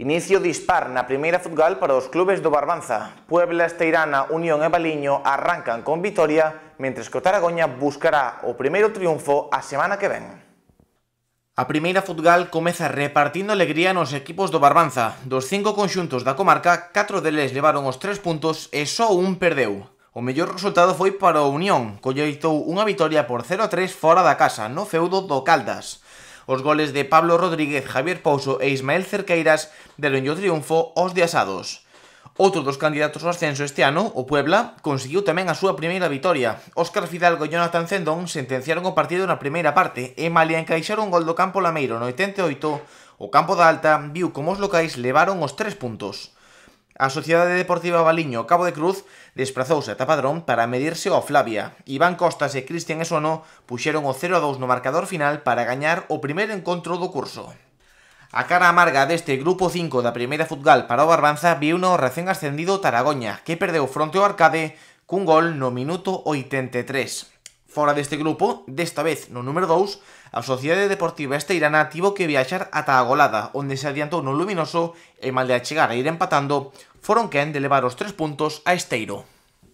Inicio dispar na primeira futgal para os clubes do Barbanza. Puebla, Esteirana, Unión e Baliño arrancan con vitoria, mentres que o Taragoña buscará o primeiro triunfo a semana que ven. A primeira futgal comeza repartindo alegría nos equipos do Barbanza. Dos cinco conxuntos da comarca, catro deles levaron os tres puntos e só un perdeu. O mellor resultado foi para o Unión, colleitou unha vitoria por 0-3 fora da casa, no feudo do Caldas os goles de Pablo Rodríguez, Javier Pouso e Ismael Cerqueiras deron o triunfo aos de Asados. Outro dos candidatos ao ascenso este ano, o Puebla, conseguiu tamén a súa primeira vitoria. Óscar Fidalgo e Jonathan Zendón sentenciaron o partido na primeira parte e malia encaixar un gol do campo Lameiro no 88, o campo da alta viu como os locais levaron os tres puntos. A Sociedade Deportiva Baliño Cabo de Cruz desprazouse ata Padrón para medirse ao Flavia. Iván Costas e Cristian Esono puxeron o 0-2 no marcador final para gañar o primeiro encontro do curso. A cara amarga deste grupo 5 da primeira futgal para o Barbanza viu no recén ascendido Taragoña, que perdeu fronte ao Arcade cun gol no minuto 83. Fora deste grupo, desta vez no número 2, a Sociedade Deportiva Esteirana tivo que viaxar ata a Golada, onde se adiantou no Luminoso e mal de achegar a ir empatando, foron quen de levar os tres puntos a Esteiro.